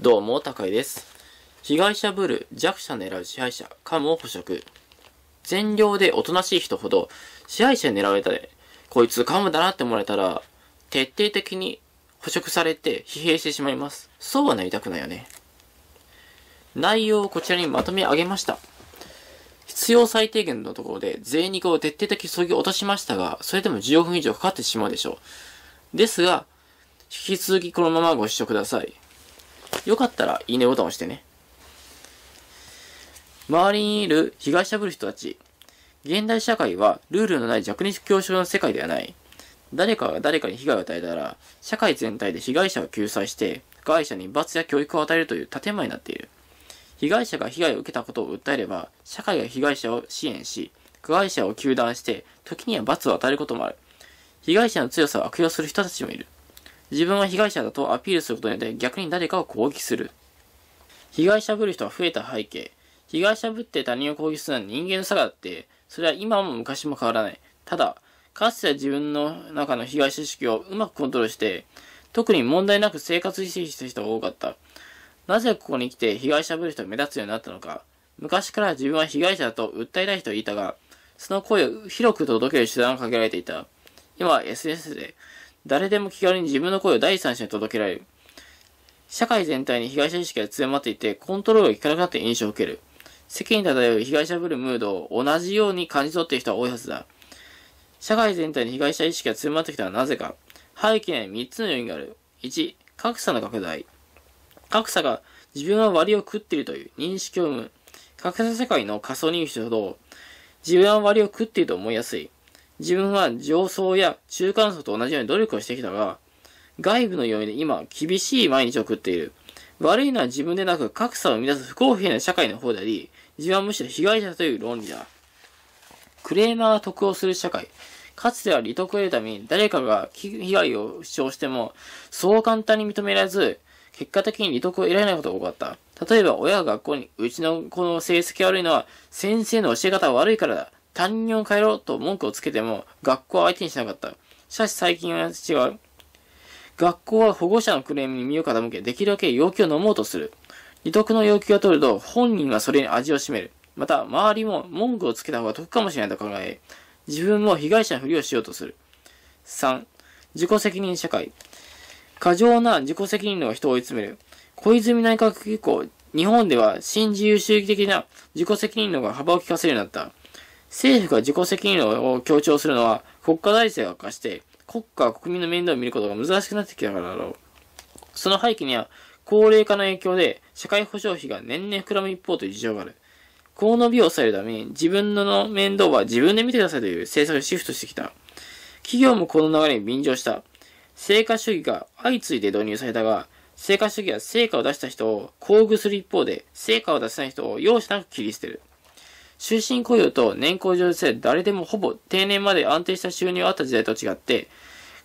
どうも、高井です。被害者ブルー、弱者狙う支配者、カムを捕食。善良でおとなしい人ほど、支配者狙われたで、こいつカムだなって思われたら、徹底的に捕食されて疲弊してしまいます。そうはなりたくないよね。内容をこちらにまとめ上げました。必要最低限のところで、税肉を徹底的に削ぎ落としましたが、それでも15分以上かかってしまうでしょう。ですが、引き続きこのままご視聴ください。よかったらいいねボタンを押してね。周りにいる被害者ぶる人たち。現代社会はルールのない弱肉強食の世界ではない。誰かが誰かに被害を与えたら、社会全体で被害者を救済して、加害者に罰や教育を与えるという建前になっている。被害者が被害を受けたことを訴えれば、社会が被害者を支援し、加害者を糾弾して、時には罰を与えることもある。被害者の強さを悪用する人たちもいる。自分は被害者だとアピールすることによって逆に誰かを攻撃する。被害者ぶる人が増えた背景。被害者ぶって他人を攻撃するのは人間の差があって、それは今も昔も変わらない。ただ、かつては自分の中の被害者意識をうまくコントロールして、特に問題なく生活意識した人が多かった。なぜここに来て被害者ぶる人が目立つようになったのか。昔から自分は被害者だと訴えたい人がいたが、その声を広く届ける手段がかけられていた。今は SNS で誰でも気軽に自分の声を第三者に届けられる。社会全体に被害者意識が強まっていて、コントロールが効かなくなって印象を受ける。世間に漂う被害者ぶるムードを同じように感じ取っている人は多いはずだ。社会全体に被害者意識が強まってきたのはなぜか。背景には3つの要因がある。1、格差の拡大。格差が自分は割を食っているという認識を生む。格差社会の仮想認識ほど、自分は割を食っていると思いやすい。自分は上層や中間層と同じように努力をしてきたが、外部の要因で今、厳しい毎日を送っている。悪いのは自分でなく格差を生み出す不公平な社会の方であり、自分はむしろ被害者という論理だ。クレーマーが得をする社会。かつては利得を得るために誰かが被害を主張しても、そう簡単に認められず、結果的に利得を得られないことが多かった。例えば、親が学校に、うちの子の成績悪いのは、先生の教え方が悪いからだ。担任を変えろと文句をつけても、学校は相手にしなかった。しかし最近は違う。学校は保護者のクレームに身を傾け、できるだけ要求を飲もうとする。利得の要求が取ると、本人はそれに味を占める。また、周りも文句をつけた方が得かもしれないと考え、自分も被害者のふりをしようとする。3、自己責任社会。過剰な自己責任の人を追い詰める。小泉内閣以降、日本では新自由主義的な自己責任のが幅を利かせるようになった。政府が自己責任を強調するのは国家財政が悪化して国家は国民の面倒を見ることが難しくなってきたからだろう。その背景には高齢化の影響で社会保障費が年々膨らむ一方という事情がある。このびを抑えるために自分の面倒は自分で見てくださいという政策をシフトしてきた。企業もこの流れに便乗した。成果主義が相次いで導入されたが、成果主義は成果を出した人を厚遇する一方で、成果を出せない人を容赦なく切り捨てる。終身雇用と年功序列で誰でもほぼ定年まで安定した収入があった時代と違って、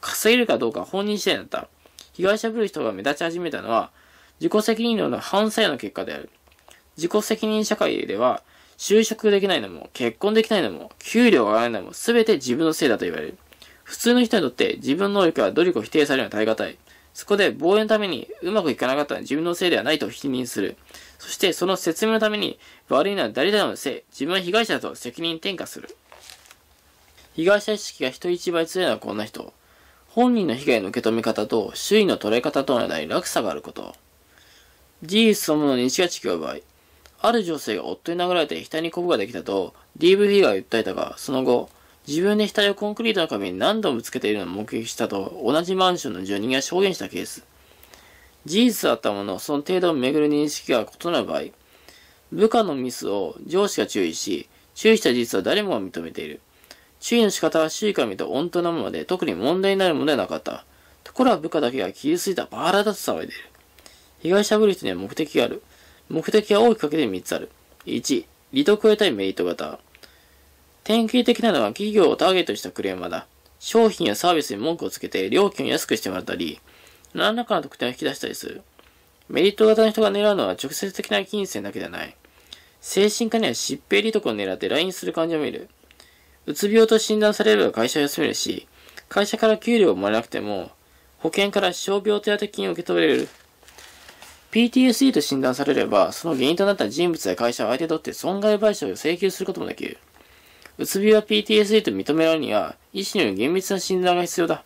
稼げるかどうか本人次第だった。被害者ぶる人が目立ち始めたのは、自己責任論の反作用の結果である。自己責任社会では、就職できないのも、結婚できないのも、給料が上がらないのも、すべて自分のせいだと言われる。普通の人にとって自分の能力は努力を否定されるのは耐え難い。そこで防衛のためにうまくいかなかった自分のせいではないと否認する。そしてその説明のために悪いのは誰々のせい、自分は被害者だと責任転嫁する。被害者意識が人一倍強いのはこんな人。本人の被害の受け止め方と周囲の捉え方との間に落差があること。事実そのものに意識が違う場合、ある女性が夫に殴られて額にコブができたと DV 被害を訴えたが、その後、自分で額をコンクリートの壁に何度もぶつけているのを目撃したと同じマンションの住人が証言したケース。事実だったもの、その程度をめぐる認識が異なる場合、部下のミスを上司が注意し、注意した事実は誰もが認めている。注意の仕方は周囲から見温当なもので、特に問題になるものではなかった。ところは部下だけが傷ついたバーラだと騒いでいる。被害者ぶる人には目的がある。目的は大きくかけて3つある。1、利得を得たいメリット型。典型的なのは企業をターゲットしたクレーマーだ。商品やサービスに文句をつけて料金を安くしてもらったり、何らかの特典を引き出したりする。メリット型の人が狙うのは直接的な金銭だけではない。精神科には疾病利得を狙って来院する患者もいる。うつ病と診断されれば会社を休めるし、会社から給料をもらえなくても、保険から傷病手当金を受け取れる。PTSD と診断されれば、その原因となった人物や会社を相手取って損害賠償を請求することもできる。うつ病は PTSD と認められるには、医師による厳密な診断が必要だ。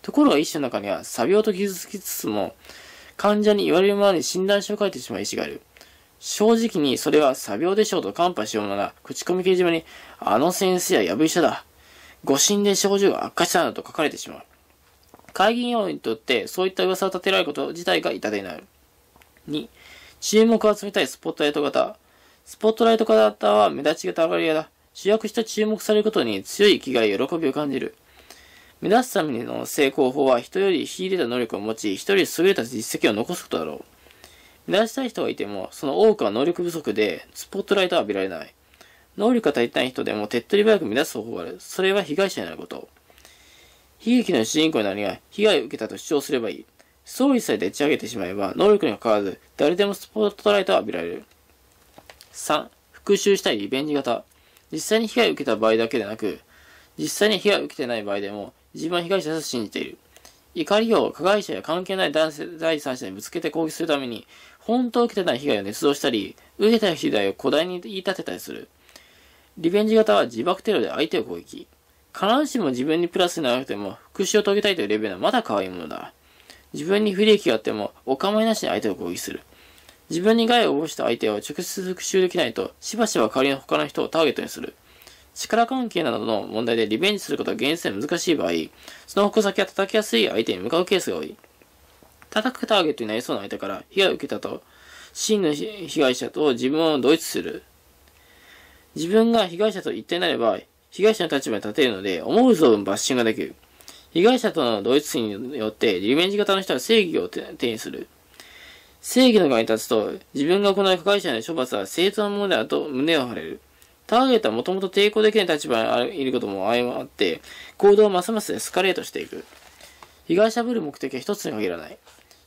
ところが医師の中には、詐病と傷つきつつも、患者に言われるままに診断書を書いてしまう医師がいる。正直にそれは詐病でしょうとカンパしようなら、口コミ掲示板に、あの先生はやぶ医者だ。誤診で症状が悪化したなどと書かれてしまう。会議員にとってそういった噂を立てられること自体が痛手になる。2、注目を集めたいスポットライト型。スポットライト型は目立ちがたがり屋だ。主役した注目されることに強い気概や喜びを感じる。目指すための成功法は人より秀でた能力を持ち、人より優れた実績を残すことだろう。目指したい人がいても、その多くは能力不足で、スポットライトは浴びられない。能力が足りない人でも手っ取り早く目指す方法がある。それは被害者になること。悲劇の主人公になりが、は、被害を受けたと主張すればいい。総理さえでっち上げてしまえば、能力に関わらず、誰でもスポットライトは浴びられる。3、復讐したいリベンジ型。実際に被害を受けた場合だけでなく、実際に被害を受けてない場合でも、自分は被害者だと信じている。怒りを加害者や関係ない第三者にぶつけて攻撃するために、本当受けてない被害を捏造したり、受けた被害を誇大に言い立てたりする。リベンジ型は自爆テロで相手を攻撃。必ずしも自分にプラスにならなくても、復讐を遂げたいというレベルはまだ可愛いものだ。自分に不利益があっても、お構いなしに相手を攻撃する。自分に害を及ぼした相手を直接復讐できないと、しばしば代わりの他の人をターゲットにする。力関係などの問題でリベンジすることが現実で難しい場合、その矛先は叩きやすい相手に向かうケースが多い。叩くターゲットになりそうな相手から被害を受けたと、真の被害者と自分を同一する。自分が被害者と一体になれば、被害者の立場に立てるので、思う存分バッシングができる。被害者との同一性によって、リベンジ型の人は正義を手にする。正義の側に立つと、自分が行う加害者の処罰は正当なものであると胸を張れる。ターゲットはもともと抵抗できない立場にいることも相まって、行動はますますエスカレートしていく。被害者ぶる目的は一つに限らない。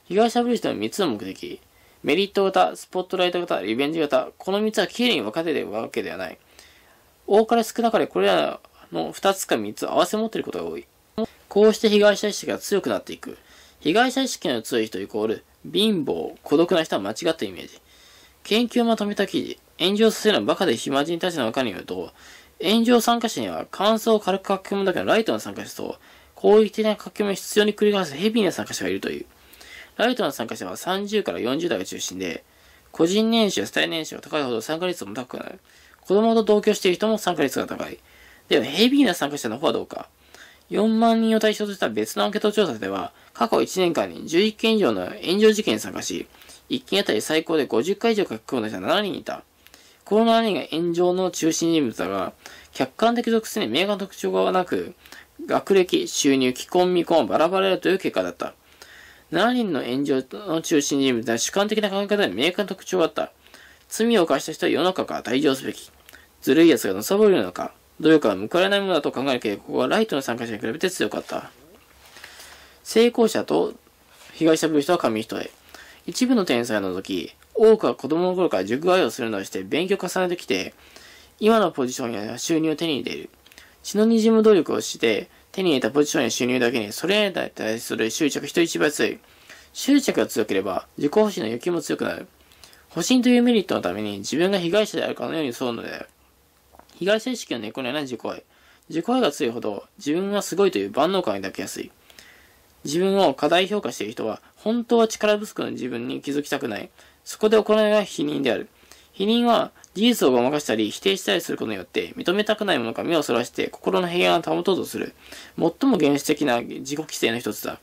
被害者ぶる人は三つの目的。メリット型、スポットライト型、リベンジ型。この三つは綺麗に分かれているわけではない。多かれ少なかれこれらの二つか三つを合わせ持っていることが多い。こうして被害者意識が強くなっていく。被害者意識の強い人イコール、貧乏、孤独な人は間違ったイメージ。研究をまとめた記事、炎上させるのバカで暇人たちの中によると、炎上参加者には感想を軽く書き込むだけのライトな参加者と、攻撃的な書き込みを必要に繰り返すヘビーな参加者がいるという。ライトな参加者は30から40代が中心で、個人年収やイル年収が高いほど参加率も高くなる。子供と同居している人も参加率が高い。では、ヘビーな参加者の方はどうか。4万人を対象とした別のアンケート調査では、過去1年間に11件以上の炎上事件に参加し、1件あたり最高で50回以上書き込んだ人は7人いた。この7人が炎上の中心人物だが、客観的属性に明確な特徴がなく、学歴、収入、既婚未婚、バラバラだという結果だった。7人の炎上の中心人物は主観的な考え方に明確な特徴があった。罪を犯した人は世の中から退場すべき。ずるい奴がのさぼるのか。努力は報われないものだと考えるけど、ここはライトの参加者に比べて強かった。成功者と被害者部人は紙一重。一部の天才を除き、多くは子供の頃から塾愛をするなどして勉強を重ねてきて、今のポジションや収入を手に入れる。血の滲む努力をして、手に入れたポジションや収入だけに、それらに対する執着人一倍強い。執着が強ければ、自己保身の欲求も強くなる。保身というメリットのために自分が被害者であるかのようにそうのである。被害者意識は猫のような自己愛。自己愛が強いほど、自分はすごいという万能感を抱きやすい。自分を過大評価している人は、本当は力不足の自分に気づきたくない。そこで行いが否認である。否認は、事実をごまかしたり否定したりすることによって認めたくないものか目をそらして心の平安を保とうとする最も原始的な自己規制の一つだ。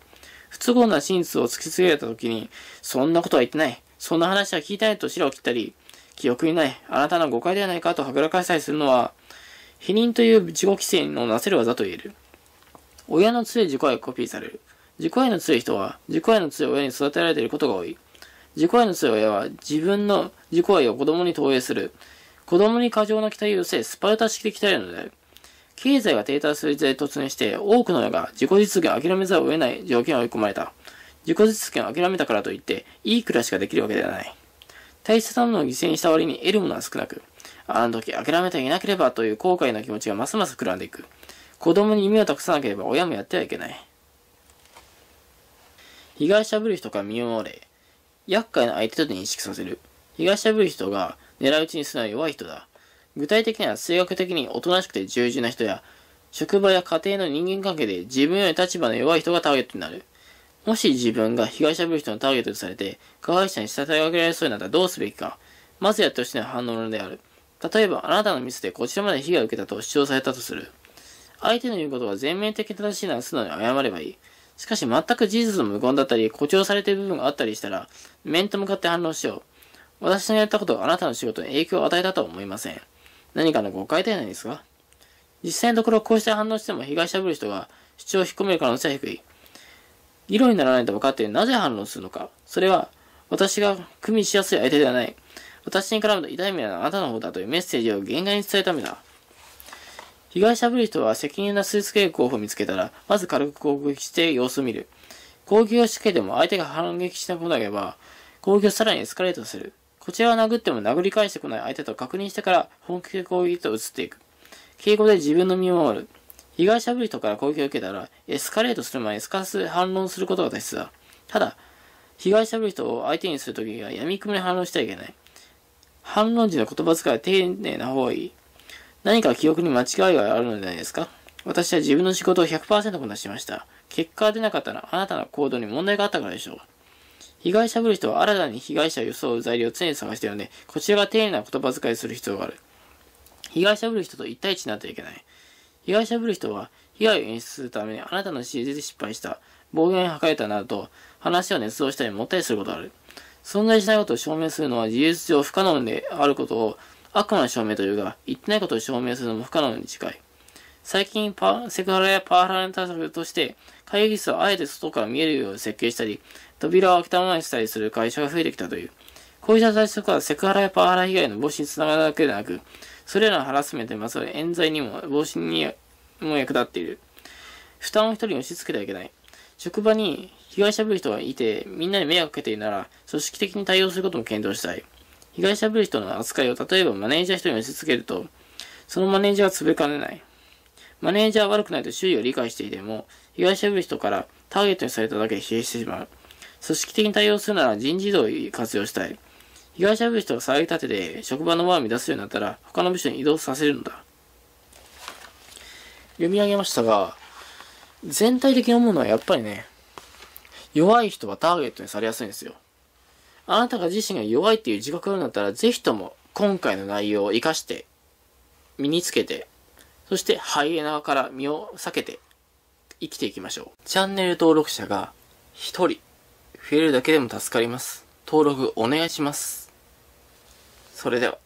不都合な真実を突きつけられた時にそんなことは言ってない。そんな話は聞いたいと白を切ったり記憶にない、あなたの誤解ではないかとはぐらかしたりするのは、否認という自己規制のなせる技と言える。親の強い自己愛がコピーされる。自己愛の強い人は、自己愛の強い親に育てられていることが多い。自己愛の強い親は、自分の自己愛を子供に投影する。子供に過剰な期待を寄せ、スパルタ式で鍛えるのである。経済が停滞する時代突入して、多くの親が自己実現を諦めざるを得ない条件を追い込まれた。自己実現を諦めたからといって、いい暮らしができるわけではない。大切なものを犠牲にした割に得るものは少なく、あの時諦めていなければという後悔の気持ちがますます膨らんでいく。子供に夢を託さなければ親もやってはいけない。被害者ぶる人から身を守れ。厄介な相手と認識させる。被害者ぶる人が狙い撃ちにするのは弱い人だ。具体的には数学的におとなしくて従順な人や、職場や家庭の人間関係で自分より立場の弱い人がターゲットになる。もし自分が被害者物質のターゲットとされて、加害者に下手を上げられそうになったらどうすべきか。まずやってほしいのは反応論である。例えば、あなたのミスでこちらまで被害を受けたと主張されたとする。相手の言うことが全面的に正しいなら素直に謝ればいい。しかし全く事実の無言だったり、誇張されている部分があったりしたら、面と向かって反論しよう。私のやったことがあなたの仕事に影響を与えたとは思いません。何かの誤解ではないですか実際のところこうして反応しても被害者ぶる人が主張を引っ込める可能性は低い。議論にならないと分かってなぜ反論するのか。それは、私が組みしやすい相手ではない。私に絡むと痛い目はあなたの方だというメッセージを限界に伝えるためだ。被害者ぶり人は責任なスーツ系候補を見つけたら、まず軽く攻撃して様子を見る。攻撃を仕掛けても相手が反撃しなくなれば、攻撃をさらにエスカレートする。こちらは殴っても殴り返してこない相手と確認してから本気で攻撃と移っていく。敬語で自分の身を守る。被害者ぶる人から攻撃を受けたら、エスカレートする前にすかす反論することが大切だ。ただ、被害者ぶる人を相手にするときは闇雲に反論してはいけない。反論時の言葉遣いは丁寧な方がいい。何か記憶に間違いがあるのではないですか私は自分の仕事を100%こなしました。結果が出なかったのはあなたの行動に問題があったからでしょう。被害者ぶる人は新たに被害者を装う材料を常に探しているので、こちらが丁寧な言葉遣いする必要がある。被害者ぶる人と一対一になってはいけない。被害者ぶる人は、被害を演出するためにあなたの指示で失敗した、暴言を吐かれたなどと、話を捏造したりもったりすることがある。存在しないことを証明するのは事実上不可能であることを悪魔の証明というが、言ってないことを証明するのも不可能に近い。最近セクハラやパワハラの対策として、会議室をあえて外から見えるように設計したり、扉を開けたままにしたりする会社が増えてきたという。こうした対策はセクハラやパワハラ被害の防止につながるだけでなく、それらのハラスメントにまつわる冤罪にも防止にも役立っている。負担を一人に押し付けてはいけない。職場に被害者ぶる人がいて、みんなに迷惑かけているなら、組織的に対応することも検討したい。被害者ぶる人の扱いを、例えばマネージャー一人に押し付けると、そのマネージャーは潰れかねない。マネージャーは悪くないと周囲を理解していても、被害者ぶる人からターゲットにされただけで疲弊してしまう。組織的に対応するなら人事異動を活用したい。被害者部署が騒ぎ立てて職場の輪を乱すようになったら他の部署に移動させるのだ。読み上げましたが、全体的に思うのはやっぱりね、弱い人はターゲットにされやすいんですよ。あなたが自身が弱いっていう自覚があるんだったら、ぜひとも今回の内容を活かして、身につけて、そしてハイエナから身を避けて生きていきましょう。チャンネル登録者が1人増えるだけでも助かります。登録お願いします。それでは。